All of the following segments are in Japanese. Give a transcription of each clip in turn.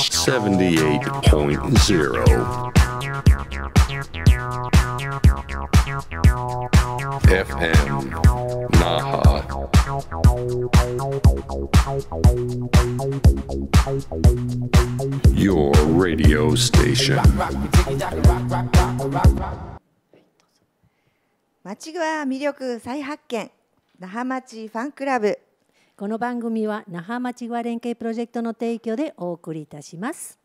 78.0 FM Naha. Your radio station. 街は魅力再発見那覇町ファンクラブこの番組は那覇町和連携プロジェクトの提供でお送りいたします。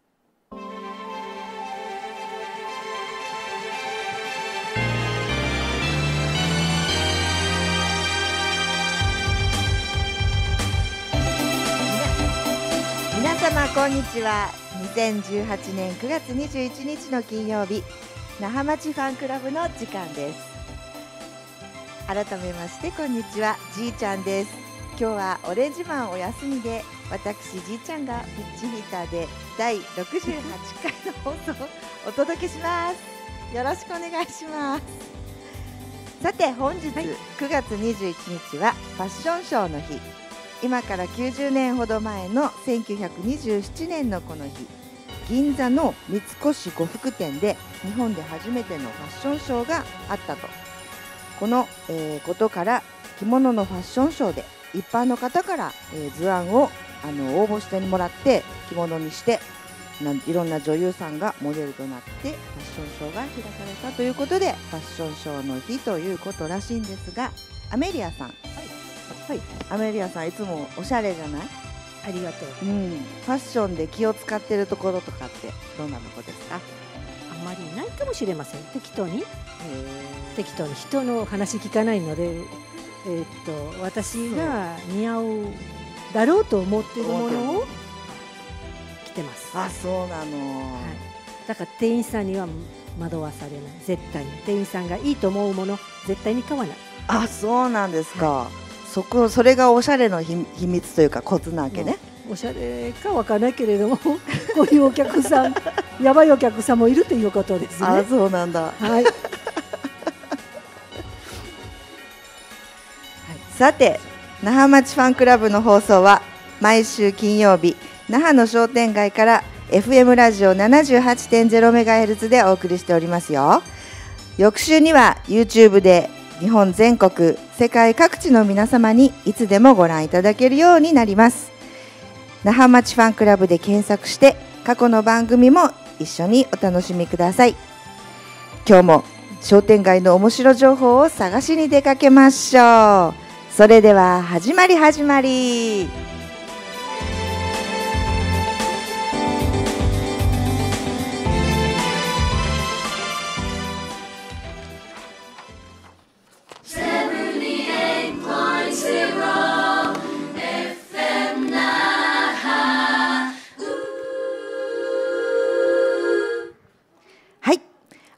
皆様こんにちは2018年9月21日の金曜日那覇町ファンクラブの時間です改めましてこんにちはじいちゃんです今日はオレンジマンお休みで私じいちゃんがピッチヒーターで第68回の放送をお届けしますよろしくお願いしますさて本日9月21日はファッションショーの日今から90年ほど前の1927年のこの日銀座の三越呉服店で日本で初めてのファッションショーがあったとこの、えー、ことから着物のファッションショーで一般の方から、え図案をあの応募してもらって着物にしてなんいろんな女優さんがモデルとなってファッションショーが開かれたということでファッションショーの日ということらしいんですがアメリアさん、はい、はい、アメリアさんいつもおしゃれじゃないありがとう、うん、ファッションで気を使ってるところとかってどんなとこですかあまりないかもしれません適当に適当に人の話聞かないのでえっと私が似合うだろうと思ってるものを着てますあそうなの、はい、だから店員さんには惑わされない絶対に店員さんがいいと思うもの絶対に買わないあそうなんですか、はい、そこそれがおしゃれの秘密というかコツなわけね、おしゃれかわからないけれども こういうお客さんやばいお客さんもいるということですねあそうなんだはいさて那覇町ファンクラブの放送は毎週金曜日那覇の商店街から FM ラジオ 78.0MHz でお送りしておりますよ翌週には YouTube で日本全国世界各地の皆様にいつでもご覧いただけるようになります那覇町ファンクラブで検索して過去の番組も一緒にお楽しみください今日も商店街の面白情報を探しに出かけましょうそれでは始まり始まり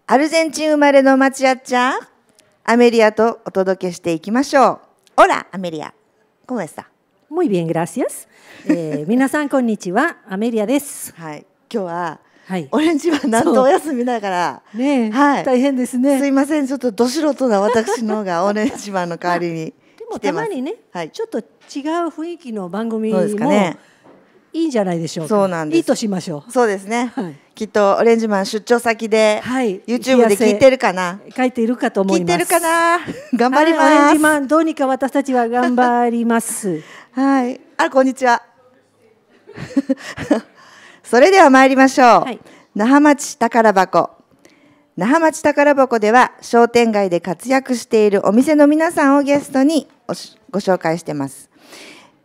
アルゼンチン生まれの町あっちゃんアメリアとお届けしていきましょう。Hola, Amelia. ¿Cómo está? Muy bien, gracias. えー、皆さんこんにちは、アメリアです。はい。今日は、はい。オレンジはンなんとお休みだから、ねえ、はい大変ですね。すいません、ちょっとど素人な私の方がオレンジマの代わりにでも来てたまにね、はいちょっと違う雰囲気の番組もですかねいいんじゃないでしょうか。そうなんですいいとしましょう。そうですね。はいきっとオレンジマン出張先で、はい、YouTube で聞いてるかな書いているかと思います聞いてるかな頑張ります、はい、オレンジマンどうにか私たちは頑張りますはいあこんにちは それでは参りましょう、はい、那覇町宝箱那覇町宝箱では商店街で活躍しているお店の皆さんをゲストにご紹介してます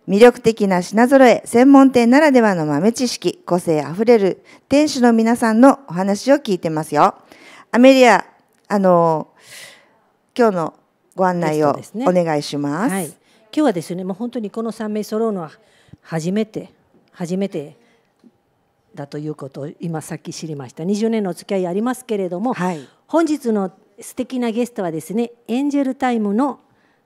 魅力的な品揃え、専門店ならではの豆知識、個性あふれる店主の皆さんのお話を聞いてますよ。アメリア、あの、今日のご案内をお願いします。すねはい、今日はですね、もう本当にこの3名揃うのは初めて、初めてだということを今さっき知りました。20年のお付き合いありますけれども、はい、本日の素敵なゲストはですね、エンジェルタイムの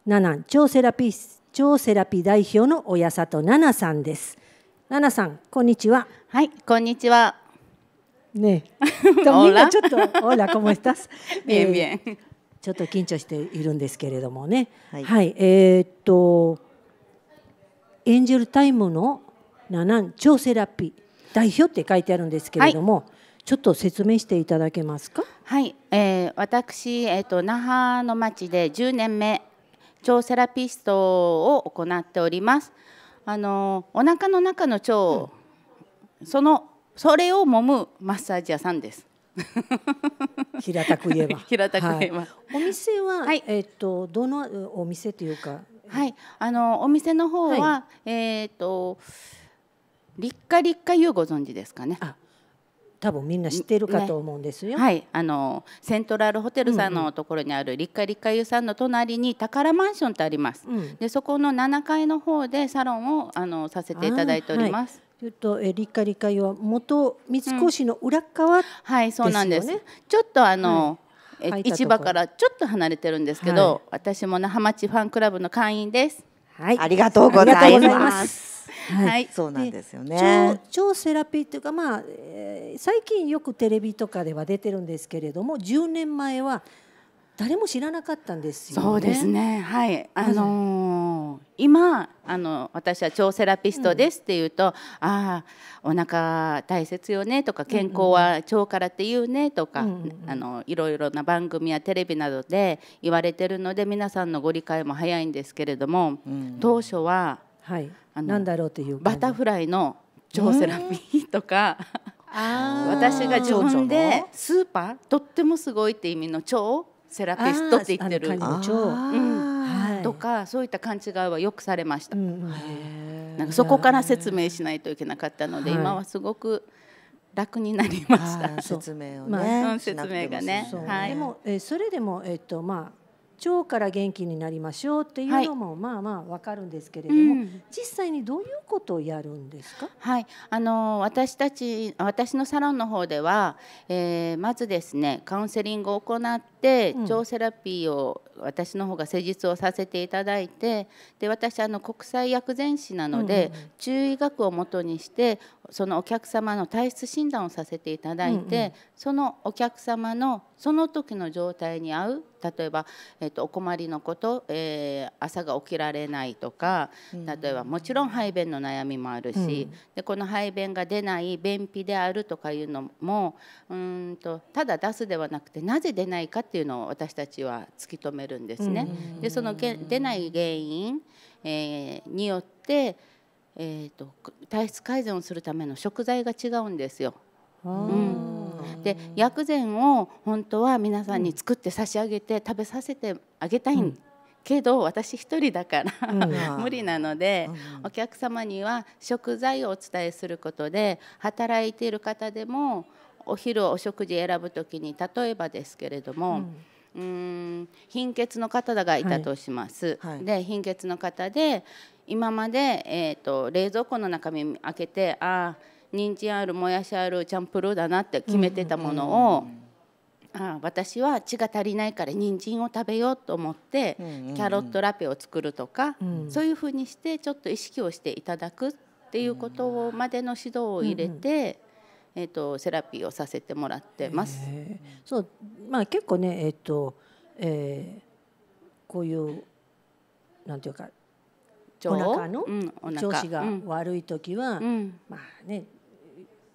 ナナン、超セラピス超セラピー代表の親里奈々さんです。奈々さん、こんにちは。はい、こんにちは。ねえ、とみんなちょっと、ほら、こもしたす。b i e ちょっと緊張しているんですけれどもね。はい、はい、えー、っと。エンジェルタイムの七男超セラピー代表って書いてあるんですけれども。はいちょっと説明していただけますか。はい、えー、私えっ、ー、と那覇の町で10年目腸セラピストを行っております。あのお腹の中の腸、うん、そのそれを揉むマッサージ屋さんです。平たく言えば。平たく言えば、はい、お店は、はい、えっ、とどのお店というか。はい、あのお店の方は、はい、えっ、と。立花立花湯ご存知ですかね。あ、多分みんな知ってるかと思うんですよ。ね、はい、あのセントラルホテルさんのところにある立花立花湯さんの隣に宝マンションってあります。うん、でそこの7階の方でサロンをあのさせていただいております。ちょっとえ理科理科は元三越の裏側、ねうん、はいそうなんです。ちょっとあの、はい、市場からちょっと離れてるんですけど、はい、私も那覇町ファンクラブの会員です。はい、ありがとうございます。はい、そうなんですよね超セラピーというか、まあえー、最近よくテレビとかでは出てるんですけれども10年前は誰も知らなかったんですよ、ね、そうですね。はい。あのー、今あの私は超セラピストですって言うと、うん、ああお腹大切よねとか健康は腸からって言うねとか、うんうん、あのいろいろな番組やテレビなどで言われてるので皆さんのご理解も早いんですけれども、うん、当初は、はい、あのなんだろうというバタフライの超セラピーとか、あ私が自分でスーパーとってもすごいって意味の超セラピストって言ってる、超、うんはい、とかそういった勘違いはよくされました、うん、なんかそこから説明しないといけなかったので、今はすごく楽になりました、説明をね、まあ、説明がね、ね、はい、でも、えー、それでもえっ、ー、とまあ腸から元気になりましょうっていうのも、まあまあわかるんですけれども、はいうん、実際にどういうことをやるんですか？はい、あの私たち私のサロンの方では、えー、まずですねカウンセリングを行っ、腸セラピーを私の方が施術をさせていただいてで私あの国際薬膳師なので、中医学をもとにしてそのお客様の体質診断をさせていただいて、そのお客様のその時の状態に合う例えば、えとお困りのこと、え朝が起きられないとか例えばもちろん排便の悩みもあるし、でこの排便が出ない便秘であるとかいうのもうんとただ出すではなくてなぜ出ないかってっていうのを私たちは突き止めるんですね。でその出ない原因、えー、によって、えーと、体質改善をするための食材が違うんですよ。うん、で薬膳を本当は皆さんに作って差し上げて食べさせてあげたいん、うんけど私一人だから 無理なので、お客様には食材をお伝えすることで働いている方でもお昼お食事選ぶ時に例えばですけれども、うん、貧血の方がいたとします。はいはい、で貧血の方で今まで、えーと、冷蔵庫の中身開けてああ人参あるもやしあるチャンプルーだなって決めてたものを。うんうんうんあ私は血が足りないから人参を食べようと思って、キャロットラペを作るとか、うん、そういうふうにしてちょっと意識をしていただくっていうことまでの指導を入れて、えーと、セラピーをさせてもらってます。そうまあ、結構ね、えーとえー、こういうなんていうかお腹の調子が悪い時は、まあね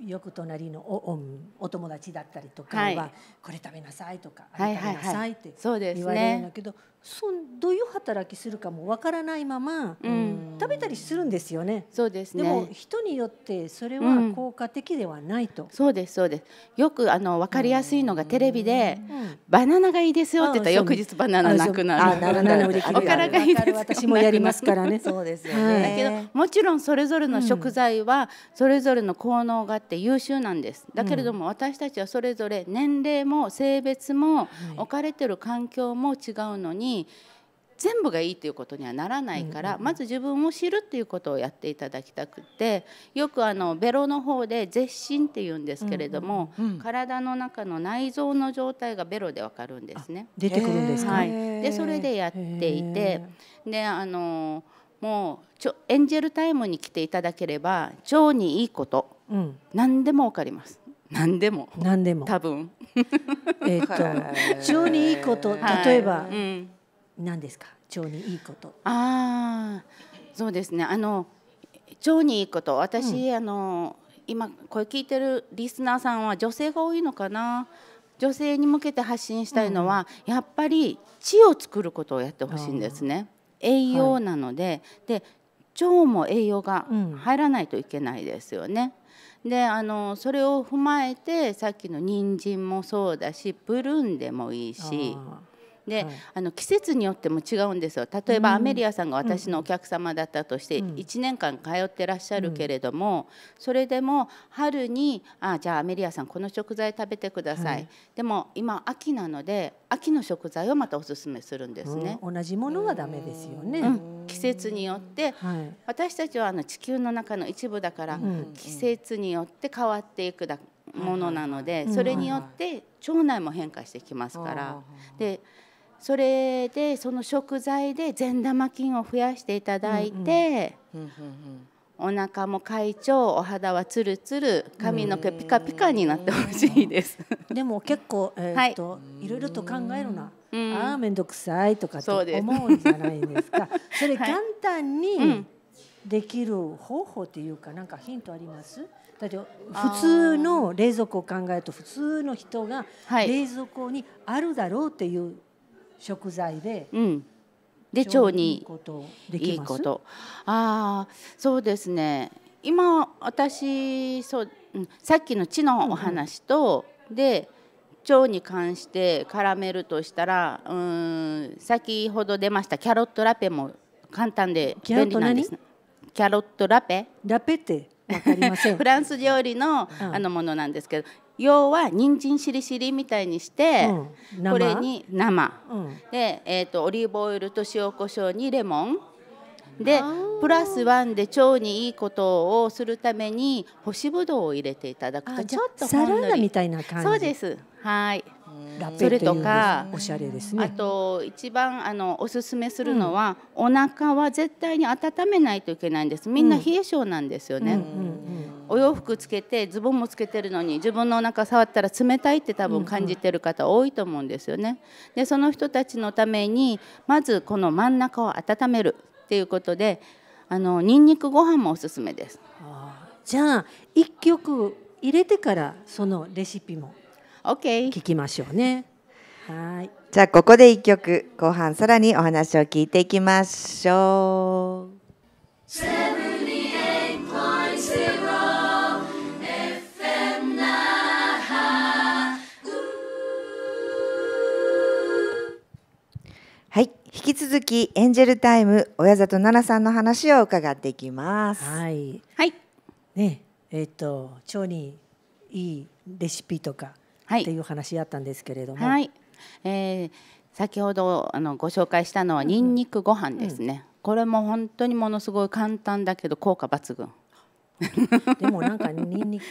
よく隣のおお友達だったりとかは、はい、これ食べなさいとかあれ食べなさいって言われるんだけど、そどういう働きするかもわからないまま、うん、食べたりするんですよね。そうです、ね、でも人によってそれは効果的ではないと。うん、そうですそうです。よくあのわかりやすいのがテレビで、うん、バナナがいいですよって言ったら翌日バナナなくなる。ななおからがいいです私もやりますからね。そうですよね。だけどもちろんそれぞれの食材はそれぞれの効能があって優秀なんです。だけれども私たちはそれぞれ年齢も性別も置かれてる環境も違うのに。うん全部がいいということにはならないから、まず自分を知るっていうことをやっていただきたくてよくあのベロの方で絶身っていうんですけれども、体の中の内臓の状態がベロでわかるんですね。出てくるんですはい、でそれでやっていてであのもうちょエンジェルタイムに来ていただければ腸にいいこと、うん、何でもわかります。何でも何でも多分 えっと腸にいいこと例えば、はいうん何ですか腸にいいことああそうですねあの腸にいいこと私、うん、あの今これ聞いてるリスナーさんは女性が多いのかな女性に向けて発信したいのは、うん、やっぱり血を作ることをやってほしいんですね栄養なので、はい、で腸も栄養が入らないといけないですよね。うん、であのそれを踏まえてさっきの人参もそうだしプルーンでもいいし。で、はい、あの季節によっても違うんですよ例えばアメリアさんが私のお客様だったとして1年間通ってらっしゃるけれども、それでも春にあじゃあアメリアさんこの食材食べてください、はい、でも今秋なので秋の食材をまたおすすめするんですね、うん、同じものはダメですよね、うん、季節によって、はい、私たちはあの地球の中の一部だから、うん、季節によって変わっていくだものなので、それによって腸内も変化してきますから、でそれでその食材で善玉菌を増やしていただいて、お腹も快調お肌はツルツル髪の毛ピカピカになってほしいですでも結構、えー、っと、はい、ろいろと考えるな、うん、ああ面倒くさいとかと思うんじゃないですか それ簡単にできる方法っていうかなんかヒントありますだって普通の冷蔵庫を考えると普通の人が冷蔵庫にあるだろうっていう食材で、うん、で腸にいいことああそうですね今私そう、さっきの地のお話と、うん、で腸に関して絡めるとしたらうん先ほど出ましたキャロットラペも簡単で便利なんですキャロットラペラペってかりま フランス料理のあのものなんですけど、要は人参しりしりみたいにして、うん、これに生、うん、で、えーと、オリーブオイルと塩コショウにレモンでプラスワンで腸にいいことをするために干しぶどうを入れていただくとちょっとサラダみたいな感じそうですはいそれとかおしゃれですねあと一番あのおすすめするのは、うん、お腹は絶対に温めないといけないんですみんな冷え性なんですよね、うんうんうんお洋服つけてズボンもつけてるのに自分のお腹触ったら冷たいって多分感じてる方多いと思うんですよね。でその人たちのためにまずこの真ん中を温めるっていうことであのニンニクご飯もおすすめです。じゃあ一曲入れてからそのレシピも聞きましょうね。はい。じゃあここで一曲後半さらにお話を聞いていきましょう。引き続きエンジェルタイム親里奈々さんの話を伺っていきます。はい。はい。ね、えっ、ー、と腸にいいレシピとかっていう話あったんですけれども、はい。えー、先ほどあのご紹介したのはにんにくご飯ですね、うん、これも本当にものすごい簡単だけど効果抜群 でもなんかにんにく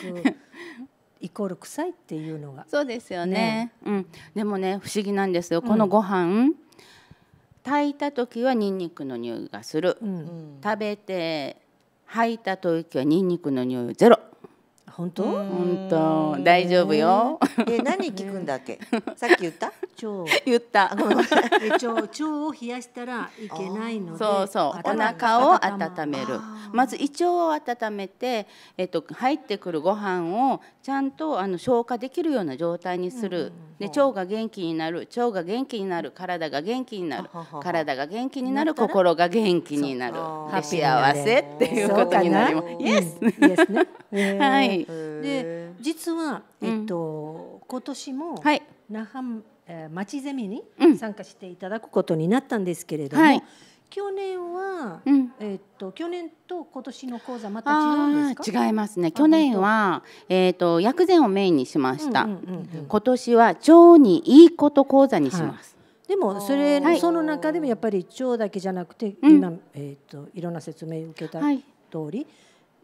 イコール臭いっていうのが そうですよね、ね、うん、でもね不思議なんですよこのご飯、うん炊いた時はニンニクの匂いがする、うん、食べて吐いた時はニンニクの匂いゼロ本当本当大丈夫よえ何聞くんだっけ さっき言った腸言ったん腸腸を冷やしたらいけないのでそうそうお腹を温めるまず胃腸を温めて、えっと、入ってくるご飯をちゃんとあの消化できるような状態にする、で腸が元気になる腸が元気になる体が元気になる体が元気になる心が元気になる幸せっていうことになります。イエス、はいで実は、えっと、今年も那覇え町ゼミに参加していただくことになったんですけれども、うんはい、去年は、うん、えっ、と去年と今年の講座また違うんですか？違いますね。去年はえっ、と薬膳をメインにしました、うんうんうんうん。今年は腸にいいこと講座にします。はいでもそれ、はその中でもやっぱり腸だけじゃなくて、うん、今、えーと、といろんな説明を受けた通り、はい、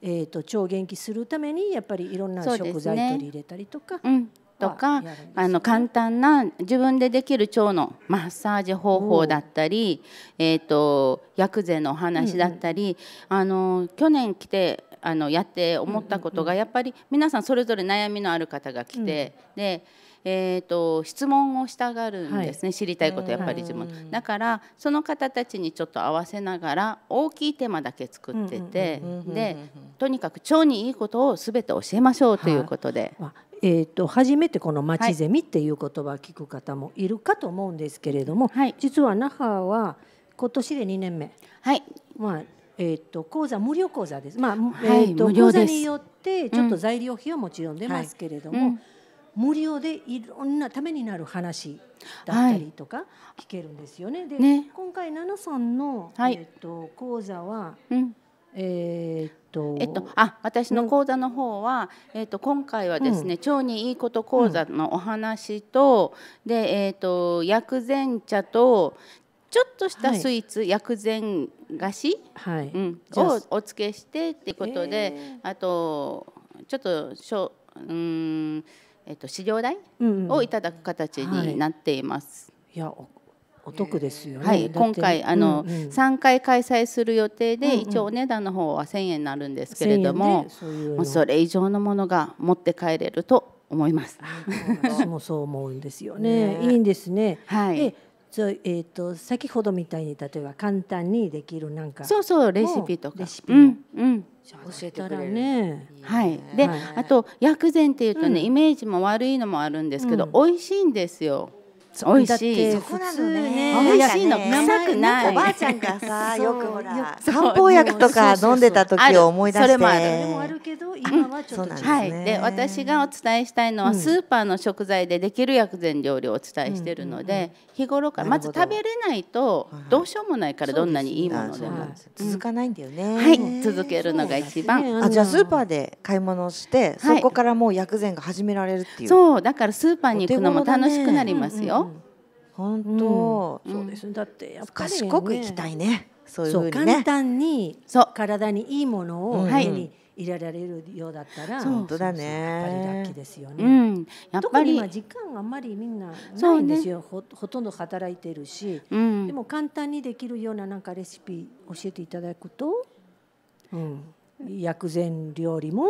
えーと、腸元気するためにやっぱりいろんな食材取り入れたりとか、ねうん、とか、ね、あの簡単な自分でできる腸のマッサージ方法だったり、えーと、薬膳のお話だったり、うんうん、あの去年来てあのやって思ったことが、やっぱり皆さんそれぞれ悩みのある方が来て、うん、でえーと、質問をしたがるんですね、はい、知りたいことやっぱり自分、うん、だからその方たちにちょっと合わせながら大きいテーマだけ作ってて、でとにかく腸にいいことを全て教えましょうということで、はえーと、初めてこの「町ゼミ」っていう言葉を聞く方もいるかと思うんですけれども、はい、実は那覇は今年で2年目、はいまあえーと、講座無料講座です,、まあえーと、講座によってちょっと材料費はもちろん出ますけれども、うんはいうん、無料でいろんなためになる話だったりとか聞けるんですよね。で、ね、今回奈々さんの、えーと講座は、うんえー、っとえっと、あ私の講座の方は、うん、えっと、今回はですね、うん、腸にいいこと講座のお話と、うん、で、えー、っと、薬膳茶とちょっとしたスイーツ、はい、薬膳菓子、はいうん、をお付けしてっていうことで、えー、あとちょっとしょうんえっと、資料代、うん、をいただく形になっています。はい、いや大お得ですよね。はい、今回あの、うんうん、3回開催する予定で、うんうん、一応お値段の方は1,000円になるんですけれども、そうもそれ以上のものが持って帰れると思います。私もそう思うんですよね。ねいいんですね。はい。じゃえっ、ー、と先ほどみたいに例えば簡単にできるなんかそうそうレシピとかレシピうん、うん、教えてくれるねはいで、はい、あと薬膳っていうとね、うん、イメージも悪いのもあるんですけど、うん、美味しいんですよ美味しい。そこなのね。美味しいの臭くない。おばあちゃんがさ、よくほら漢方薬とか飲んでた時を思い出して。それもある。でもあるけど今はちょっとはい。で私がお伝えしたいのはスーパーの食材でできる薬膳料理をお伝えしているので、日頃からまず食べれないとどうしようもないからどんなにいいものでも続かないんだよね。はい。続けるのが一番。あじゃあスーパーで買い物してそこからもう薬膳が始められるっていう。そうだからスーパーに行くのも楽しくなりますよ。本当、うん、そうですだってやっぱり、ね、賢くいきたいね。そういうふうに、ね、簡単に体にいいものを手に入れられるようだったら、本当だね。やっぱりラッキーですよね。うん、やっぱり今時間あんまりみんなないんですよ。ね、ほほとんど働いてるし、うん、でも簡単にできるようななんかレシピ教えていただくと。うん、薬膳料理も、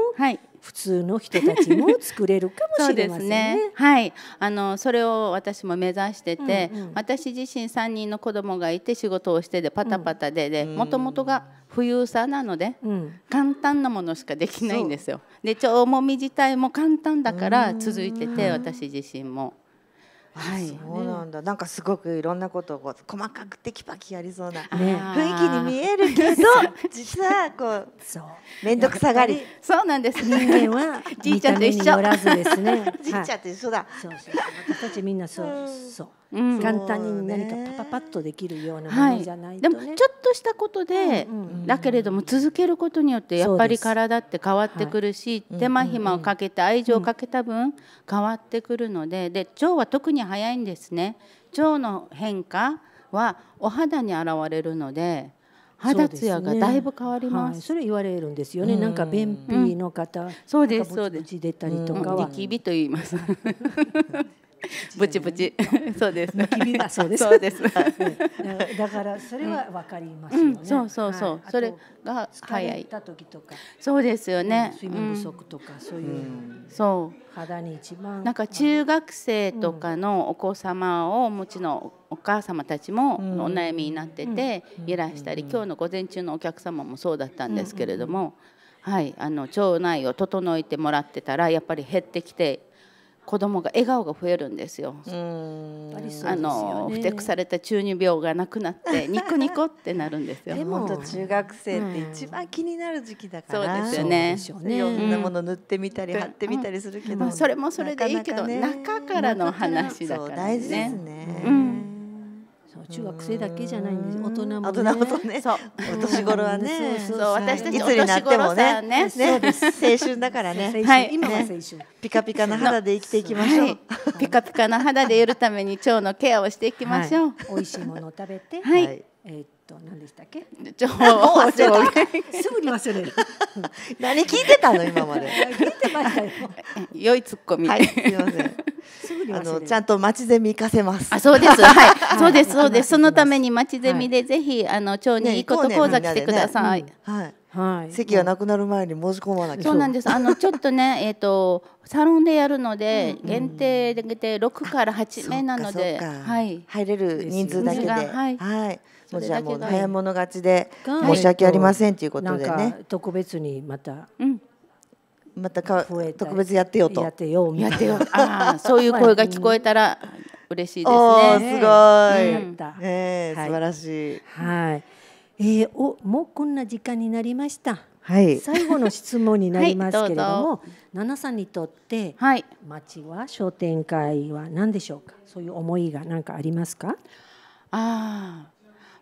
普通の人たちも作れるかもしれませんね。ねはい、あのそれを私も目指してて、うんうん、私自身3人の子供がいて仕事をしてでパタパタででもともとが富裕さなので、うん、簡単なものしかできないんですよ。で腸もみ自体も簡単だから続いてて私自身も。はい、そうなんだ。なんかすごくいろんなことをこう細かくテキパキやりそうな、ね、雰囲気に見えるけど、実はこう面倒くさがり。そうなんです。人間は じいちゃんと一緒。じいちゃんと一緒だ。そうそう。私たちみんなそうそう。うん、簡単に何かパパパッとできるようなものじゃない、ねはい、でもちょっとしたことで、うんうん、だけれども続けることによってやっぱり体って変わってくるし、はい、手間暇をかけて愛情をかけた分変わってくるのでで腸は特に早いんですね腸の変化はお肌に現れるので。肌ツヤがだいぶ変わります。そ、ねはい、れ言われるんですよね。うん、なんか便秘の方、うん、そうですそうです。出たりとかは、うん、ニキビと言います。ブチブチ。そうです。き そうです。そうです。だからそれはわかりますそうそうそう。それが早い。た時とか。そうですよね。睡眠不足とかそういう。そう。肌に一番。なんか中学生とかのお子様をお持ちのお母様たちもお悩みになってていらしたり、今日の午前中のお客様もそうだったんですけれども。はい、あの腸内を整えてもらってたらやっぱり減ってきて子供が笑顔が増えるんですよ。あの、ね、不適された中二病がなくなって ニコニコってなるんですよ。でも中学生って一番気になる時期だから。そうですよね。いろんなもの塗ってみたり貼ってみたりするけど、それもそれでいいけど中からの話だからね。大事ですね。そう中学生だけじゃないんです大人も、ね、大人もねそうお年頃はねそうそう私たちいつになってもねねそ 青春だからね、はい、今は青春、ピカピカな肌で生きていきましょう、はい、ピカピカな肌で得るために腸のケアをしていきましょう、はい、美味しいものを食べて、はいえー、と何でしたっけ？情報上下。すぐに忘れる。何聞いてたの今まで。聞いてましたよ。良いツッコミ。はい。すみません。すぐにあのちゃんと町ゼミ行かせます。あそうです。はい。そうですそうです。そのために町ゼミでぜひあの町にいいこと講座来てください。はい。はい、席がなくなる前に申し込まなきゃそうなんですあのちょっとねえっとサロンでやるので限定で6から8名なので、はい、入れる人数だけではい、はいもうじゃあもう早物勝ちで申し訳ありませんということでね。特別にまた、うんまたか特別やってよとやってよやってよ そういう声が聞こえたら嬉しいですね。すごい、うん、え素晴らしい。はい。えー、おもうこんな時間になりました。はい。最後の質問になりますけれども、奈々、はい、さんにとって、はい、町は商店会は何でしょうか。そういう思いが何かありますか。ああ。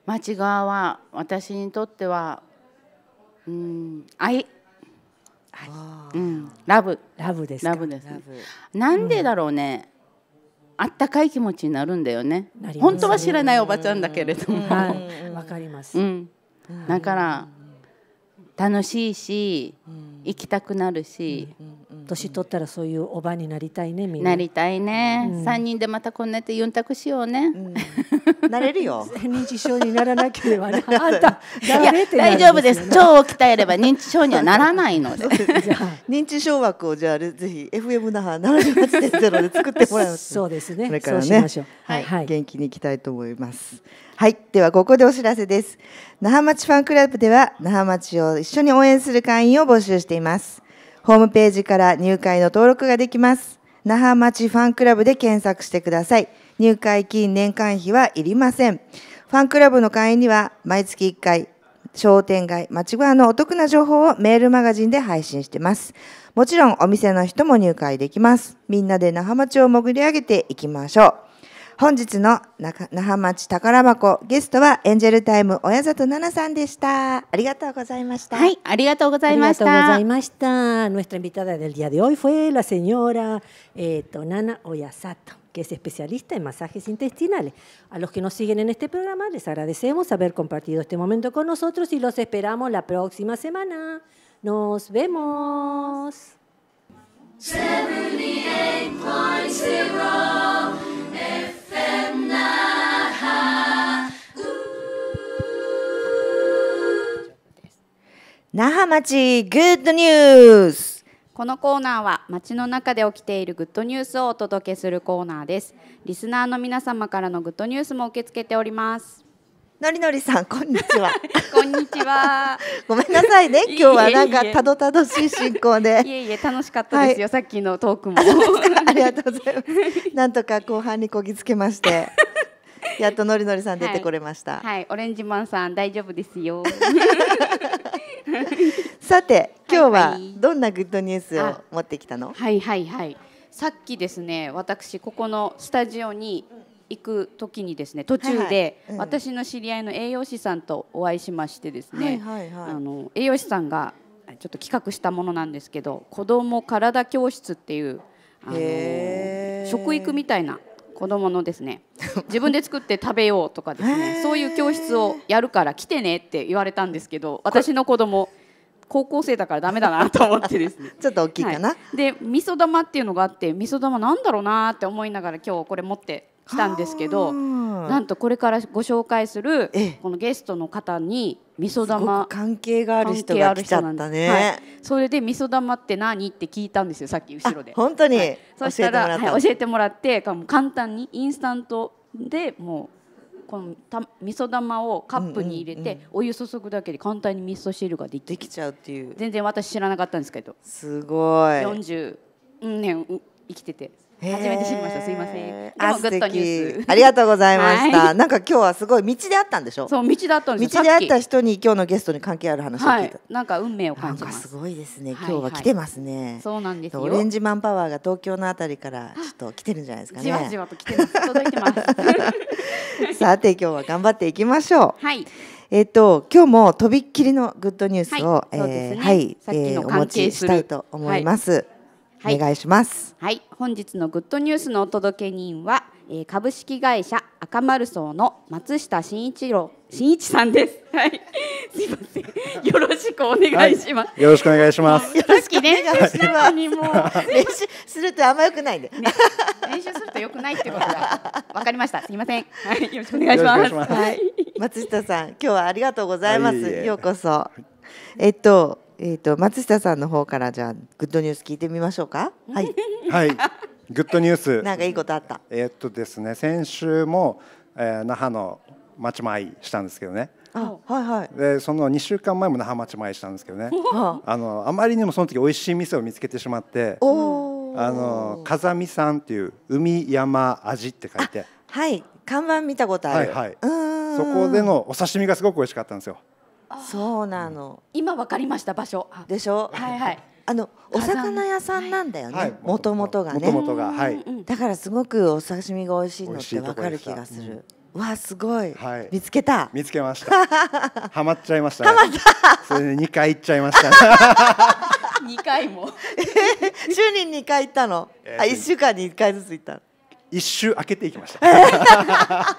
町側は私にとっては、うん、愛、はいうん、ラブラブですラブです、ね、なんでだろうね、うん、あったかい気持ちになるんだよね本当は知らないおばちゃんだけれどもわ、かります、うん、だから楽しいし、行きたくなるし、うん年取ったらそういうおばになりたいねみんななりたいね、うん、人でまたこんなって四択しようね、うん、なれるよ認知症にならなければね あんたダってなる、ね、大丈夫です腸を鍛えれば認知症にはならないので 認知症枠をじゃあぜひ FM 那覇78.0で作ってもらいますそうですねこれからねはい、はい、元気にいきたいと思いますはいではここでお知らせです那覇町ファンクラブでは那覇町を一緒に応援する会員を募集していますホームページから入会の登録ができます。那覇町ファンクラブで検索してください。入会金年間費はいりません。ファンクラブの会員には毎月1回、商店街、町側のお得な情報をメールマガジンで配信してます。もちろんお店の人も入会できます。みんなで那覇町を潜り上げていきましょう。本日の那覇町宝箱ゲストはエンジェルタイム親里奈々さんでしたありがとうございましたはいありがとうございましたありがとうございました nuestra invitada del día de hoy fue la señora eh, Tonana Oyasato que es especialista en masajes intestinales. A los que nos siguen en este programa les agradecemos haber compartido este momento con nosotros y los esperamos la próxima semana. Nos vemos. 那覇町グッドニュースこのコーナーは町の中で起きているグッドニュースをお届けするコーナーですリスナーの皆様からのグッドニュースも受け付けておりますのりのりさん、こんにちは。こんにちは。ごめんなさいね、今日はなんかたどたどしい進行で。いえいえ、楽しかったですよ、はい、さっきのトークも。ありがとうございます。なんとか後半にこぎつけまして。やっとのりのりさん出てこれました。はい、はい、オレンジマンさん、大丈夫ですよ。さて、今日はどんなグッドニュースを持ってきたの。はいはいはい。さっきですね、私ここのスタジオに。行く時にですね途中で私の知り合いの栄養士さんとお会いしましてですね、あの栄養士さんがちょっと企画したものなんですけど子ども体教室っていうあの食育みたいな子どものですね 自分で作って食べようとかですねそういう教室をやるから来てねって言われたんですけど私の子供高校生だからダメだなと思ってですね ちょっと大きいかな、はい、で味噌玉っていうのがあって味噌玉なんだろうなって思いながら今日これ持ってしたんですけどなんとこれからご紹介するこのゲストの方に味噌玉関係がある人が来ちゃったね、はい、それで味噌玉って何って聞いたんですよさっき後ろで本当に、はい、そしたら教え,、はい、てもらって簡単にインスタントでもうこのた味噌玉をカップに入れて、お湯注ぐだけで簡単に味噌汁ができできちゃうっていう全然私知らなかったんですけどすごい40年生きてて初めて知りました。すいません。あ、もグッドニュース。ありがとうございました。なんか今日はすごい道であったんでしょ。そう道であったんです道であった人に今日のゲストに関係ある話を聞いた。なんか運命を感じます。すごいですね。今日は来てますね。そうなんですオレンジマンパワーが東京のあたりからちょっと来てるんじゃないですかね。じわじわと来てます。届いてます。さて今日は頑張っていきましょう。はい。えっと今日もとびっきりのグッドニュースを、はいえお持ちしたいと思います。はい、お願いします。はい、本日のグッドニュースのお届け人は、えー、株式会社赤丸荘の松下慎一郎慎一さんです。はい、すいません、よろしくお願いします。はい、よろしくお願いします。よろしく練習するのにも練習するとあんま良くないね。ね練習すると良くないってことがわ かりました。すいません。はい、よろしくお願いします。はい、松下さん、今日はありがとうございます。いいようこそ。えっと。えっ、ー、と松下さんの方からじゃあグッドニュース聞いてみましょうか。はい。はい。グッドニュース。なんかいいことあった。えー、っとですね、先週も、えー、那覇の町前したんですけどね。あはいはい、でその2週間前も那覇町前したんですけどね あのあまりにもその時美味しい店を見つけてしまってあの風見さんっていう「海山味」って書いてはい看板見たことある、はいはい、そこでのお刺身がすごく美味しかったんですよ。そうなの今わかりました場所でしょはいはいあのお魚屋さんなんだよね、もともとがねだからすごくお刺身が美味しいのってわかる気がする、わすごい、はい。見つけた見つけました ハマっちゃいましたそれで2回行っちゃいました 二回も週に 二回行ったの、あ一週間に一回ずつ行った一周開けていきました。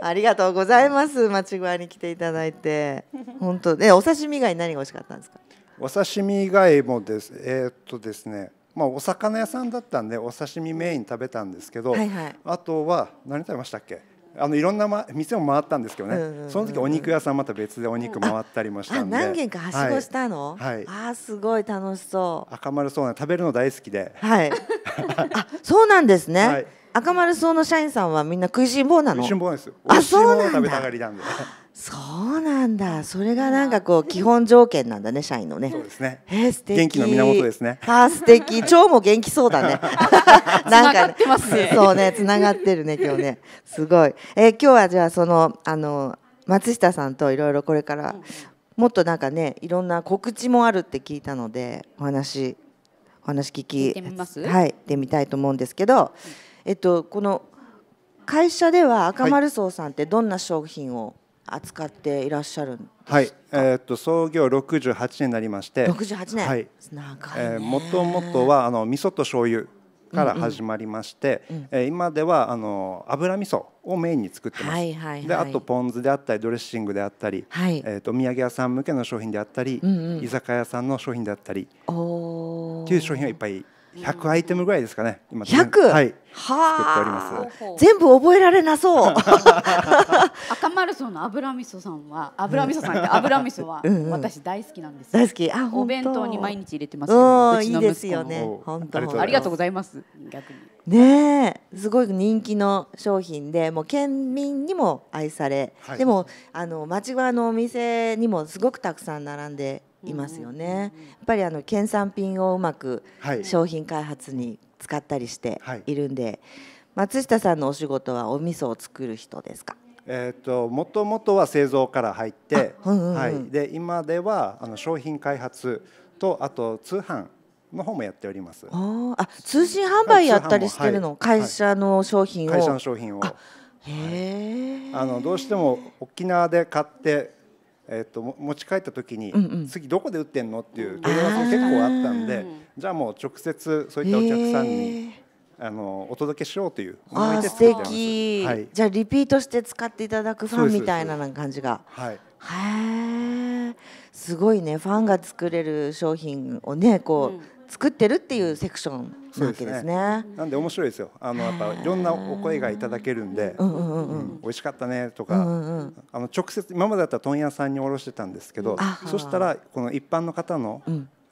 ありがとうございます。町具合に来ていただいて、本当でお刺身以外に何が美味しかったんですか。お刺身以外もです、えー、っとですね。まあ、お魚屋さんだったんでお刺身メイン食べたんですけど、はいはい、あとは何食べましたっけあのいろんな、ま、店も回ったんですけどね、うんうんうん、その時お肉屋さんまた別でお肉回ったりもしたんで、何軒かはしごしたの、はい、あすごい楽しそう赤丸そうな食べるの大好きではい あそうなんですね、はい、赤丸そうの社員さんはみんな食いしん坊なの食いしん坊なんですよあそうなんだ食べたがりなんでそうなんだ。それがなんかこう基本条件なんだね、社員のね。そうですね。えー、素敵。元気の源ですね。あ、素敵。腸 も元気そうだね。なんか、ね、そうね、つながってるね、今日ね。すごい。えー、今日はじゃあそのあの松下さんといろいろこれからもっとなんかね、いろんな告知もあるって聞いたので、お話お話聞き、聞いはい、でみたいと思うんですけど、えっとこの会社では赤丸荘さんってどんな商品を、はい扱っていらっしゃるんはい、えー、っと創業68年になりまして、十八年、はい、長いもともとはあの味噌と醤油から始まりまして、うんうん、え今ではあの油味噌をメインに作ってます、はいはいはい、であとポン酢であったりドレッシングであったり、はい、えー、とお土産屋さん向けの商品であったり、うんうん、居酒屋さんの商品であったりっていう商品がいっぱい100アイテムぐらいですかね。今100はいはあ、全部覚えられなそう。赤丸荘の油味噌さんは油味噌さんって 油味噌は私大好きなんです。大好き。あお弁当に毎日入れてます。ういいですよね。本当ありがとうございます。逆に。ねすごい人気の商品で、もう県民にも愛され、でもあの町側のお店にもすごくたくさん並んでいますよね。やっぱりあの県産品をうまく商品開発に使ったりしているんで、はい、松下さんのお仕事はお味噌を作る人ですか。えーと、もともとは製造から入って、うんうんうん、はい、で今ではあの商品開発とあと通販の方もやっておりますああ通信販売やったりしてるの、はい、会社の商品を、会社の商品をへはい、あのどうしても沖縄で買ってえー、と持ち帰った時に、次どこで売ってんのっていう問い合わせも結構あったんでじゃあもう直接そういったお客さんに、あのお届けしようという思いで作って素はい、じゃあリピートして使っていただくファンみたいな感じが。はいへすごいねファンが作れる商品をねこう、うん、作ってるっていうセクションわけですね。なんで面白いですよ。あのやっぱいろんなお声がいただけるんで、美味しかったねとか、あの直接今までだったら問屋さんに卸してたんですけど、そしたらこの一般の方の、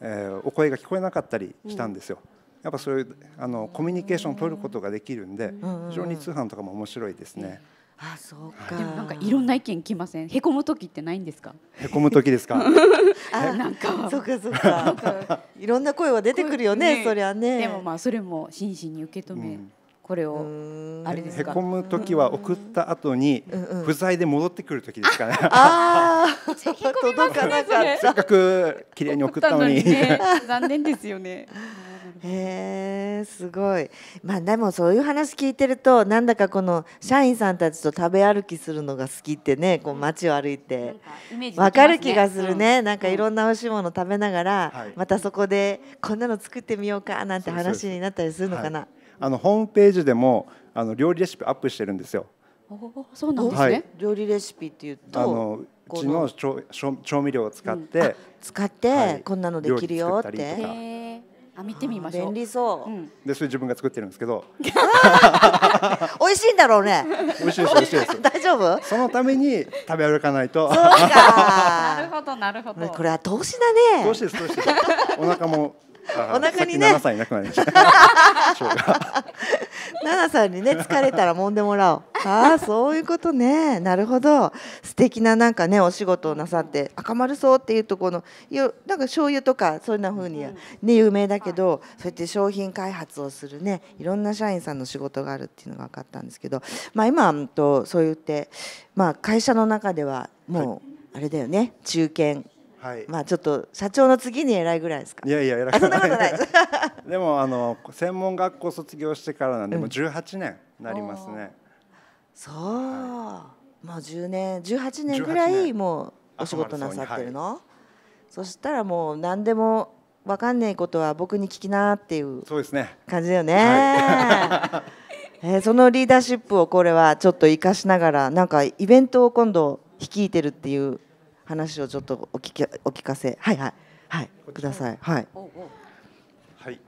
えお声が聞こえなかったりしたんですよ。やっぱそういうあのコミュニケーションを取ることができるんで、非常に通販とかも面白いですね。あそうか、でもなんかいろんな意見来ませんへこむ時ってないんですかへこむ時ですか あなんかそうかそうかいろんな声は出てくるよね、ね、そりゃねでもまあそれも真摯に受け止め、うん、これをあれですかへこむ時は送った後に不在で戻ってくる時ですから、ああ 届かなかったせっかく綺麗に送ったのに、残念ですよねへえすごい。まあでもそういう話聞いてるとなんだかこの社員さんたちと食べ歩きするのが好きってねこう街を歩いてわ、かる気がするね、なんかいろんな美味しいもの食べながら、またそこでこんなの作ってみようかなんて話になったりするのかな。あのホームページでもあの料理レシピアップしてるんですよ。そうなんですね、はい、料理レシピっていうとあのうちの調調調味料を使って、うん、使って、はい、こんなのできるよって。あ見てみましょう便利そう、うん、でそれ自分が作ってるんですけど 美味しいんだろうね美味しいです美味しいです 大丈夫そのために食べ歩かないと なるほどなるほどこれは投資だね投資です投資お腹もお腹にね。さんいなくなりました。ナナさんにね疲れたら揉んでもらおう。ああそういうことね。なるほど。素敵ななんかねお仕事をなさって赤丸そうっていうところのよなんか醤油とかそんな風にね有名だけど、そうやって商品開発をするねいろんな社員さんの仕事があるっていうのが分かったんですけど、まあ今とそう言ってまあ会社の中ではもう、あれだよね中堅はい、まあちょっと社長の次に偉いぐらいですかいやいや偉くない でもあの専門学校卒業してからなんで、も18年なりますね、うん、そう、はい、もう10年18年ぐらいもうお仕事なさってるの、はい、そしたらもう何でも分かんないことは僕に聞きなっていう感じだよね。ねはい、えー、そのリーダーシップをこれはちょっと生かしながらなんかイベントを今度率いてるっていう話をちょっとお聞きお聞かせはいはいはいくださいはい。はい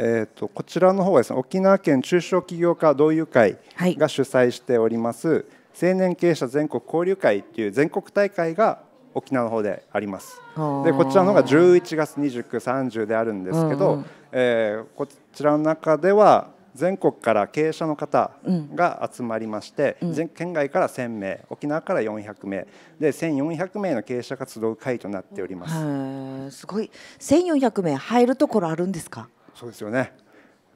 えーと、こちらの方はですね沖縄県中小企業家同友会が主催しております、はい、青年経営者全国交流会っていう全国大会が沖縄の方でありますでこちらの方が11月29、30であるんですけど、うんうん、えー、こちらの中では全国から経営者の方が集まりまして、うん、県外から1,000名沖縄から400名で1,400名の経営者活動会となっておりますすごい1,400名入るところあるんですかそうですよね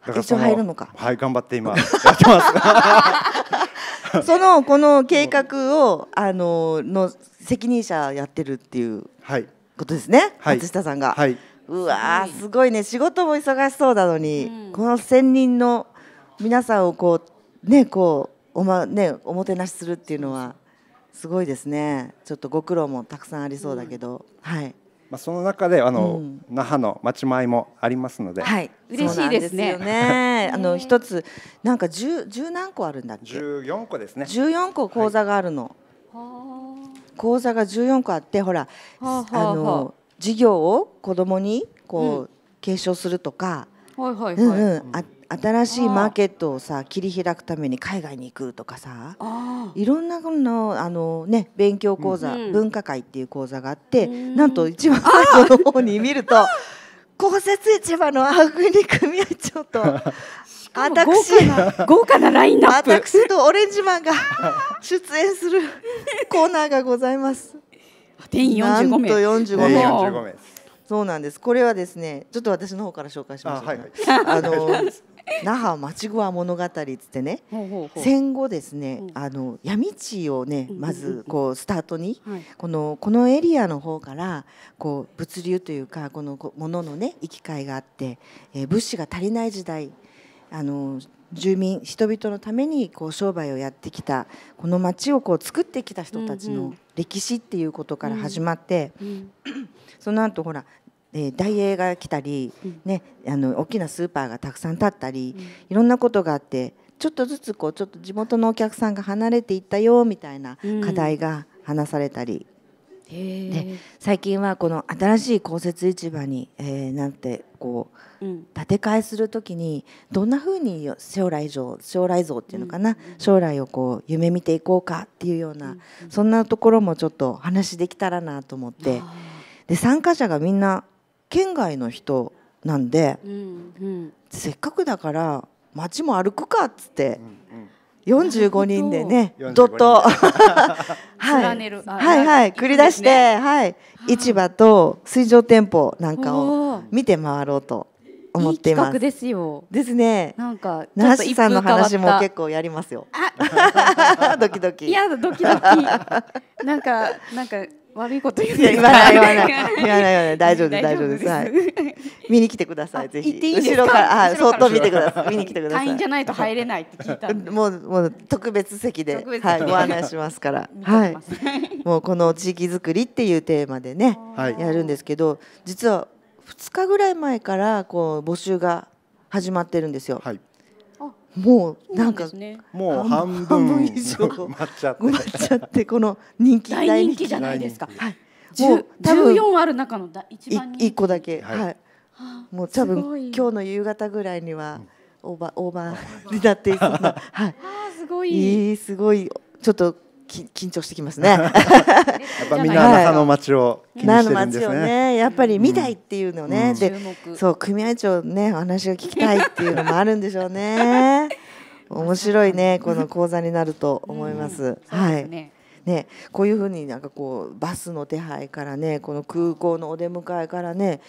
だか入るのかはい頑張って今やってます そのこの計画をあのの責任者やってるっていうはいことですね、はい、松下さんが。はい、うわすごいね仕事も忙しそうなのに、うん、この専任の皆さんをこうねこうおまねおもてなしするっていうのはすごいですね。ちょっとご苦労もたくさんありそうだけど、うん、はい。まあその中であの、うん、那覇の町前もありますので、はい、嬉しいですね。すね あの一つなんか十十何個あるんだっけ？十四個ですね。十四個講座があるの。はい、講座が十四個あってほら、はあ、はあ、あの授業を子供にこう、うん、継承するとか、はいはいはい、うんうん、あって。新しいマーケットをさ切り開くために海外に行くとかさいろんなのあの、ね、勉強講座、うん、文化会っていう講座があって、うん、なんと一番最後の方に見ると公設市場のアグリ組合長と。私豪華なラインナップ私とオレンジマンが出演するコーナーがございます。定員45名。なんと45名。そうなんです。これはですね、ちょっと私の方から紹介します、ね。あはいはい、あの 那覇町具は物語っつってね戦後ですね、あの闇市をねまずこうスタートに、このこのエリアの方からこう物流というかこの物のね行き交いがあって、え物資が足りない時代あの住民人々のためにこう商売をやってきたこの町をこう作ってきた人たちの歴史っていうことから始まって、その後ほらえダイエーが来たり、ね、あの大きなスーパーがたくさん建ったり、いろんなことがあってちょっとずつこうちょっと地元のお客さんが離れていったよみたいな課題が話されたり、うん、最近はこの新しい公設市場に、えー、なんてこう、建て替えする時にどんなふうに将来像将来像っていうのかな、うん、将来をこう夢見ていこうかっていうような、そんなところもちょっと話できたらなと思って。で参加者がみんな県外の人なんで、うんうん、せっかくだから街も歩くかっつって。うんうん、45人でねどっとはい、はいはい繰り出して、ね、はい市場と水上店舗なんかを見て回ろうと思っています。いいですよ。ですね。なんかナシさんの話も結構やりますよ。あ ドキドキ。いやドキドキ。なんかなんか悪いこと言って言わない言わない言わない大丈夫です大丈夫ですはい見に来てくださいぜひ後ろからあそっと見てください見に来てください会員じゃないと入れないって聞いた もうもう特別席ではいご案内しますからはいもうこの地域づくりっていうテーマでねやるんですけど実は2日ぐらい前からこう募集が始まってるんですよ。はいもうなんかもう半分以上 埋っちゃって埋っちゃってこの人気大人気じゃないですか。はい。もう十四ある中の一番一個だけはい。はもう多分今日の夕方ぐらいにはオーバーオーバーになっていそう はい。ああすごい。いいすごいちょっと緊張してきますね。やっぱみんな那覇の街を気にしてるんですね。はい、ねやっぱり見たいっていうのね、うん、で、そう組合長ね話を聞きたいっていうのもあるんでしょうね。面白いねこの講座になると思います。うん、はい。ね、こういうふうになんかこうバスの手配からねこの空港のお出迎えからね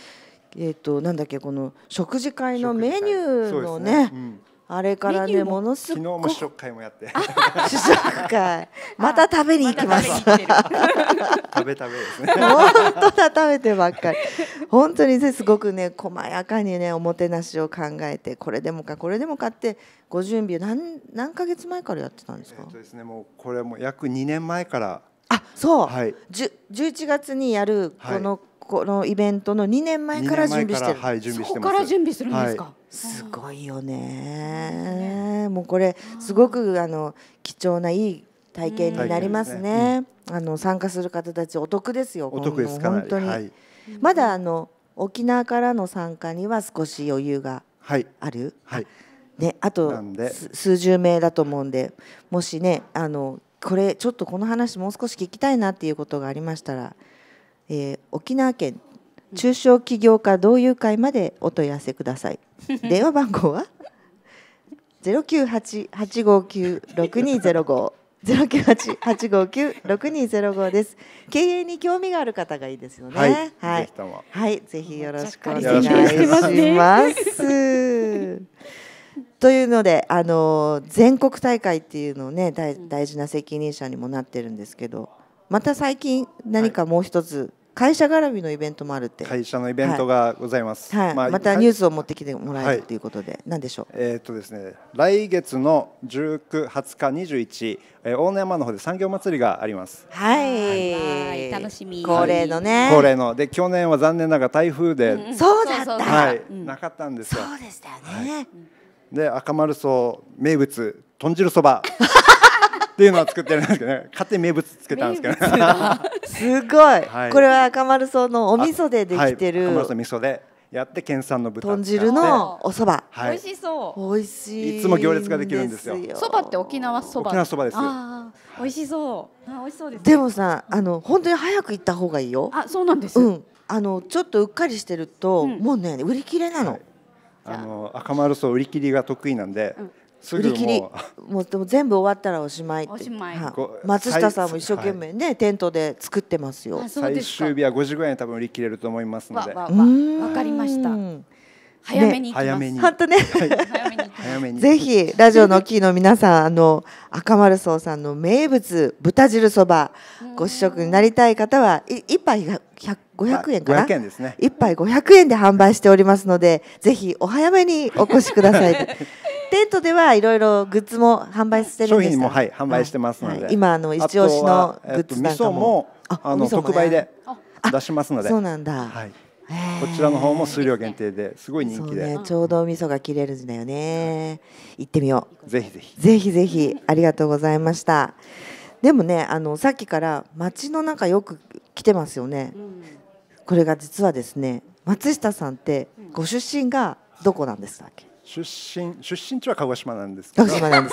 えっ、ー、となんだっけこの食事会のメニューのね、あれからねものすごく昨日も試食会もやって試食会 また食べに行きます、食べ食べですね本当だ食べてばっかり本当にすごくね細やかにねおもてなしを考えてこれでもかこれでもかってご準備何何ヶ月前からやってたんですか、そうですねもうこれも約2年前からあそう、はい、11月にやるこの、はいこのイベントの2年前から準備してる、はい、準備してそこから準備するんですか、はい、すごいよねもうこれすごくあの貴重ないい体験になりますね、うん、あの参加する方たちお得ですよお得ですか本当に、はい、まだあの沖縄からの参加には少し余裕がある、はいね、あと数十名だと思うんでもしねあのこれちょっとこの話もう少し聞きたいなっていうことがありましたらえー、沖縄県中小企業家同友会までお問い合わせください。電話番号はゼロ九八八五九六二ゼロ五ゼロ九八八五九六二ゼロ五です。経営に興味がある方がいいですよね。はい、はい、はい、ぜひよろしくお願いします。というので、あの全国大会っていうのをね、大事な責任者にもなってるんですけど。また最近何かもう一つ、会社絡みのイベントもあるって会社のイベントがございます、はい、はい、まあ、またニュースを持ってきてもらえるということで、はい、何でしょうえー、っとですね来月の19、20日、21大野山の方で産業祭りがありますはい、はい、楽しみ恒例のね恒例ので去年は残念ながら台風で、うん、そうだったはい、うん、なかったんですよそうでしたよね、で赤丸荘名物豚汁そば っていうのを作ってるんですけど、ね、勝手に名物つけたんですけど、すごい、はい、これは赤丸荘のお味噌でできてる、はい、赤丸荘味噌でやって県産の豚豚汁のお蕎麦、はい、美味しそう美味しいいつも行列ができるんですよ蕎麦って沖縄そば沖縄そばですあ美味しそう美味しそうです、ね、でもさあの本当に早く行った方がいいよあそうなんです、うん、あのちょっとうっかりしてると、うん、もうね売り切れなの、はい、あの赤丸荘売り切りが得意なんで、うん売り切りもうでも全部終わったらおしまいしまい、松下さんも一生懸命ね、はい、テントで作ってますよ最終日は5時ぐらいに多分売り切れると思いますのでわかりました早めに早めに本当ね、早めにぜひラジオのキーの皆さんあの赤丸荘さんの名物豚汁そばご試食になりたい方は一杯が500円かな5 0ですね1杯500円で販売しておりますのでぜひお早めにお越しください テントではいろいろグッズも販売してるんです商品もはい販売してますので、はい、今あの一押しのグッズなんかも、えっと、もあの、特売で出しますのでそうなんだ、はい、こちらの方も数量限定ですごい人気で、ね、ちょうど味噌が切れるんだよね、うん、行ってみようぜひぜひぜひぜひありがとうございましたでもねあのさっきから街の中よく来てますよね、うん、これが実はですね松下さんってご出身がどこなんですたっけ出身出身地は鹿児島なんですけど鹿児島なんで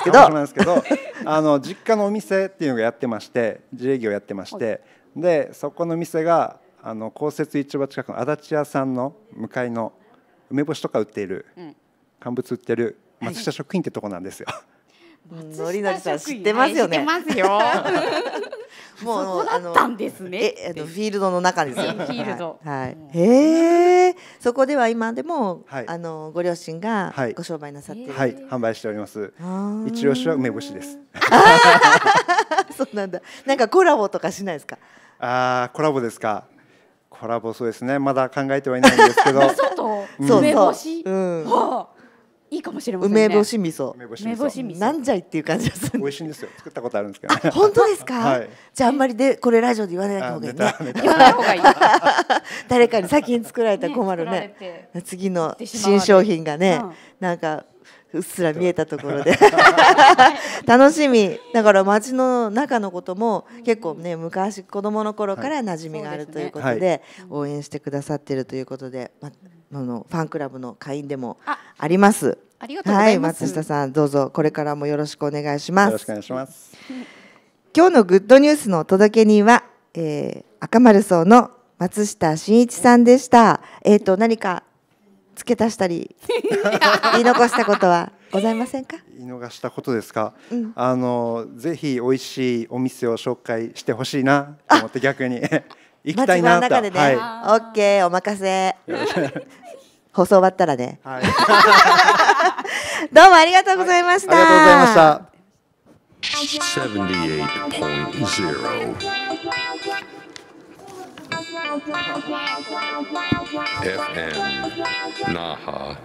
すけどあの実家のお店っていうのがやってまして自営業やってましてでそこの店があの公設市場近くの足立屋さんの向かいの梅干しとか売っている、乾物売ってる松下食品ってとこなんですよ。はいのりのりさん知ってますよね。知ってますよ。もうあの、ね、えあのフィールドの中ですよ。フィールド。はい。へ、はい、えー、そこでは今でも、はい、あのご両親がご商売なさってる、はい、販売しております。一押しは梅干しです。そうなんだ。なんかコラボとかしないですか。ああコラボですか。コラボそうですね。まだ考えてはいないんですけど。そうそう。梅干し。うん。はあいいかもしれません、ね、梅干し味噌梅干し味噌なんじゃいっていう感じがする美味しいんですよ作ったことあるんですけど、本当ですか、じゃああんまりでこれラジオで言わない方がいいね言わない方がいい誰かに先に作られたら困るね、次の新商品がね、なんかうっすら見えたところで 楽しみだから街の中のことも結構ね昔子供の頃から馴染みがあるということで応援してくださっているということで、ま、あのファンクラブの会員でもあります。ありがとうはい、松下さんどうぞこれからもよろしくお願いします。よろしくお願いします。今日のグッドニュースのお届け人は、えー、赤丸荘の松下真一さんでした。えっ、ー、と何か付け足したり 言い残したことはございませんか言い逃したことですか、うん、あのぜひ美味しいお店を紹介してほしいなと思って逆に 行きたいなと、中でね、はい、オッケーお任せ放送終わったらね、はい、どうもありがとうございました、はい、ありがとうございました FM Naha.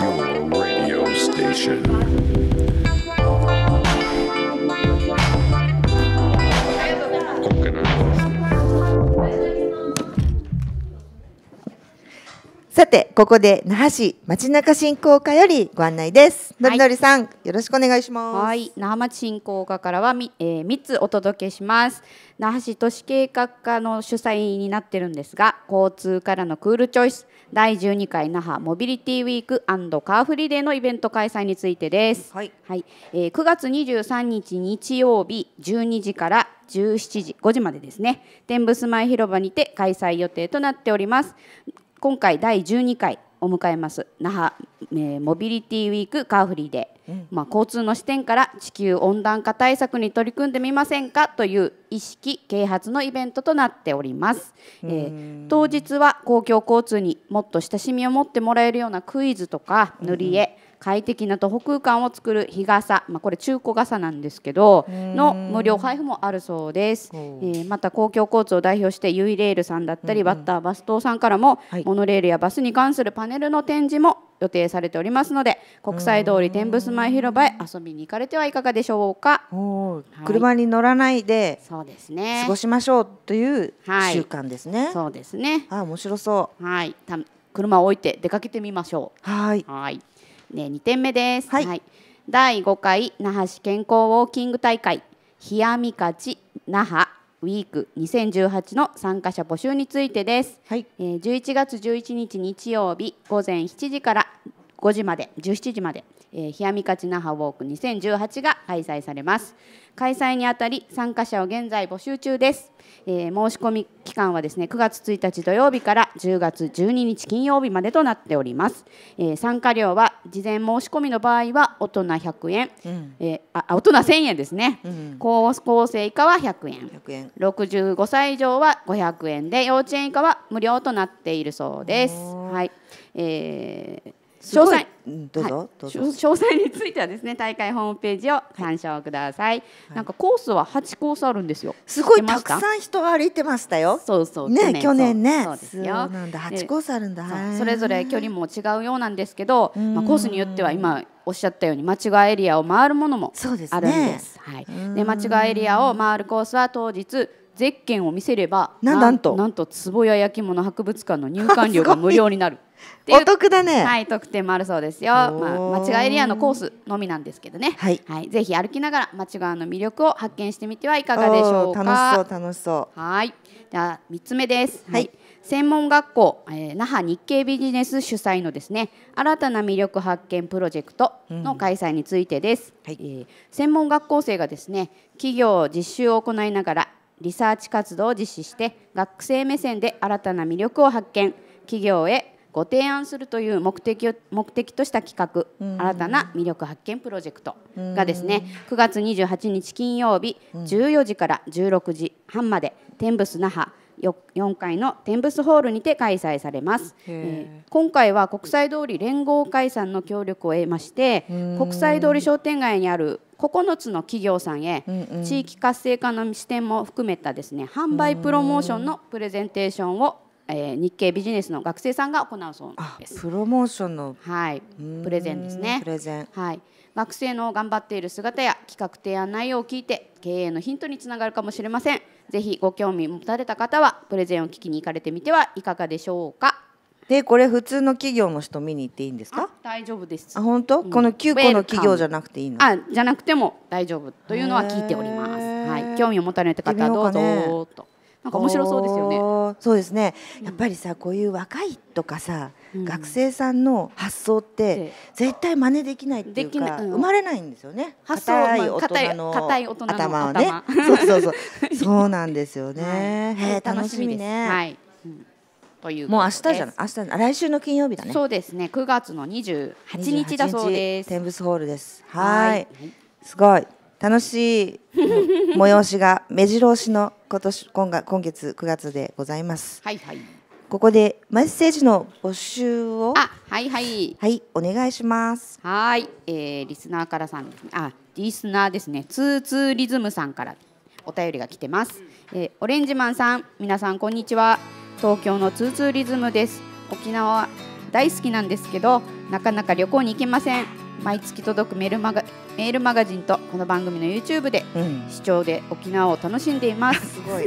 Your radio station. さて、ここで那覇市町中振興課よりご案内です。のりのりさん、はい、よろしくお願いします。はい、那覇町振興課からはみ、えー、3つお届けします。那覇市都市計画課の主催になってるんですが、交通からのクールチョイス第12回那覇モビリティウィークカーフリーデーのイベント開催についてです。はい、はい、えー、9月23日日曜日12時から17時5時までですね。天ブス前広場にて開催予定となっております。今回第12回を迎えます那覇、えー、モビリティウィークカーフリーで、うん、まあ、交通の視点から地球温暖化対策に取り組んでみませんかという意識啓発のイベントとなっております、えー、当日は公共交通にもっと親しみを持ってもらえるようなクイズとか塗り絵、うん快適な徒歩空間を作る日傘、まあ、これ中古傘なんですけどの無料配布もあるそうです、えー、また公共交通を代表してユイレールさんだったり、バッターバス島さんからも、モノレールやバスに関するパネルの展示も予定されておりますので国際通り天仏前広場へ遊びに行かれてはいかがでしょうか、はい、車に乗らないでそうですね過ごしましょうという習慣ですね、はい、そうですねあ面白そうはいた車を置いて出かけてみましょうはいはいね、2点目です、はい、はい、第5回那覇市健康ウォーキング大会「冷やみかち那覇ウィーク2018」の参加者募集についてです、はいえー、11月11日日曜日午前7時から5時まで17時までえー、冷みかち那覇ウォーク2018が開催されます開催にあたり参加者を現在募集中です、えー、申し込み期間はですね9月1日土曜日から10月12日金曜日までとなっております、えー、参加料は事前申し込みの場合は大人100円、うん、えー、あ大人1000円ですね、うん、高校生以下は100円 ,100 円65歳以上は500円で幼稚園以下は無料となっているそうです。はいえー詳細、どうぞ、はい、どうぞ詳細についてはですね大会ホームページを参照ください、はい、なんかコースは8コースあるんですよすごいたくさん人が歩いてましたよそうそうね去年ねそうですよなんだ8コースあるんだそれぞれ距離も違うようなんですけど、まあ、コースによっては今おっしゃったように町川エリアを回るものもあるんです、ね、はい、で町川エリアを回るコースは当日ゼッケンを見せればなんとなんと壺屋焼き物博物館の入館料が無料になる お得だねはい特典もあるそうですよ、まあ、町川エリアのコースのみなんですけどね、はい、はい、ぜひ歩きながら町川の魅力を発見してみてはいかがでしょうか楽しそう楽しそうはいじゃあ3つ目です、はい、はい専門学校、えー、那覇日経ビジネス主催のですね新たな魅力発見プロジェクトの開催についてです、うんはい、えー、専門学校生がですね企業実習を行いながらリサーチ活動を実施して学生目線で新たな魅力を発見企業へご提案するという目的を目的とした企画、新たな魅力発見プロジェクトがですね、9月28日金曜日、14時から16時半まで天仏那覇4階の天仏ホールにて開催されます、えー、今回は国際通り連合会さんの協力を得まして国際通り商店街にある9つの企業さんへ、地域活性化の視点も含めたですね販売プロモーションのプレゼンテーションをえ日経ビジネスの学生さんが行うそうですプロモーションの、はい、プレゼンですねプレゼン、はい、学生の頑張っている姿や企画提案内容を聞いて経営のヒントにつながるかもしれませんぜひご興味持たれた方はプレゼンを聞きに行かれてみてはいかがでしょうかでこれ普通の企業の人見に行っていいんですか大丈夫ですあ本当、うん、この九個の企業じゃなくていいのあじゃなくても大丈夫というのは聞いております、はい、興味を持たれた方どうぞ、ね、となんか面白そうですよねそうですねやっぱりさこういう若いとかさ、うん、学生さんの発想って絶対真似できないっていうか、うん、生まれないんですよね発想い大人の頭はね そうそうそう そうなんですよね、はい、楽しみね、はいというもう明日じゃない明日来週の金曜日だねそうですね9月の28日だそうです天仏ホールですはいすごい楽しい催しが目白押しの今年今が今月9月でございますはいはいここでメッセージの募集をあはいはいはいお願いしますはい、えー、リスナーからさんあリスナーですねツーツーリズムさんからお便りが来てます、えー、オレンジマンさん皆さんこんにちは東京のツーツーリズムです沖縄は大好きなんですけどなかなか旅行に行けません毎月届くメールマガメールマガジンとこの番組の YouTube で、うん、視聴で沖縄を楽しんでいます すごい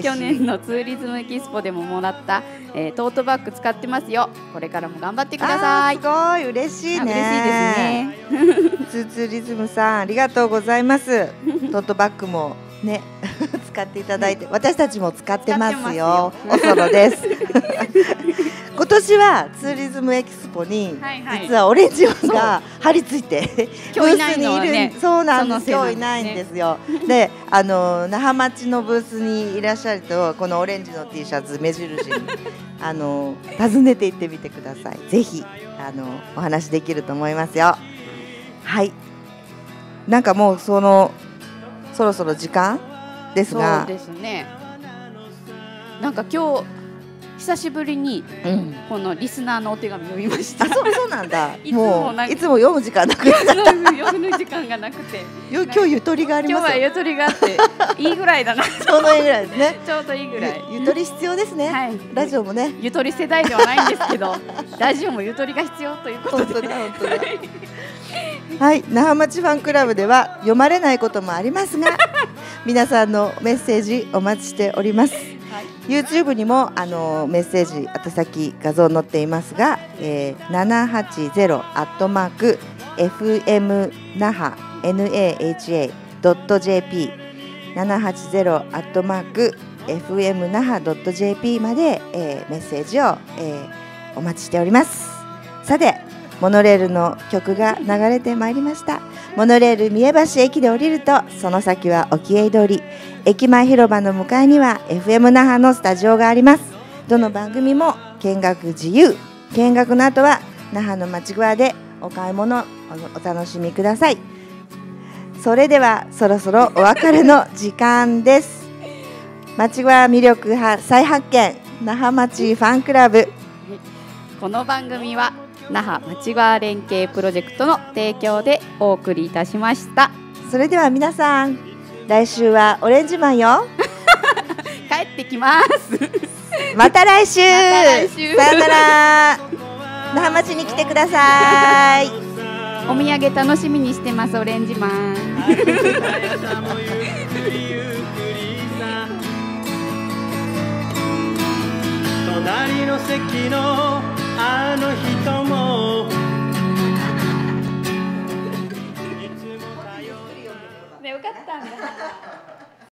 去年のツーリズムエキスポでももらった、えー、トートバッグ使ってますよこれからも頑張ってくださいすごい嬉しいね嬉しいですね ツーツーリズムさんありがとうございますトートバッグもね 使っていただいて、私たちも使ってますよ。おそろです。今年はツーリズムエキスポに、実はオレンジマンが張り付いてブースにいる、ね、そうなんです今日いないんですよ。であの那覇町のブースにいらっしゃるとこのオレンジの T シャツ目印に あの訪ねて行ってみてください。ぜひあのお話できると思いますよ。はい。なんかもうそのそろそろ時間ですがそうですねなんか今日久しぶりに、このリスナーのお手紙を読みました。うん、そうそうなんだ。いつもいつも読む時間なくて。読む時間がなくて。今日ゆとりがあります今日はゆとりがあっていいぐらいだな。ちょうどいいぐらいですね。ちょうどいいぐらい。ゆとり必要ですね。はい。ラジオもね。ゆとり世代ではないんですけど、ラジオもゆとりが必要ということで。本当だ本当だ。はい、那覇町ファンクラブでは読まれないこともありますが 皆さんのメッセージお待ちしております、はい、YouTube にもあのメッセージ宛先画像載っていますが、えー、780アットマーク FM 那覇 NAHA ドット JP 780アットマーク FM 那覇ドット JP まで、えー、メッセージを、えー、お待ちしておりますさてモノレールの曲が流れてまいりましたモノレール三重橋駅で降りるとその先は沖江通り駅前広場の向かいには FM 那覇のスタジオがありますどの番組も見学自由見学の後は那覇の町具でお買い物お楽しみくださいそれではそろそろお別れの時間です町具魅力派再発見那覇町ファンクラブこの番組は那覇町側連携プロジェクトの提供でお送りいたしましたそれでは皆さん来週はオレンジマンよ 帰ってきます また来週ま、さよなら那覇町に来てください お土産楽しみにしてますオレンジマン隣の席のあの人もねよかったんだ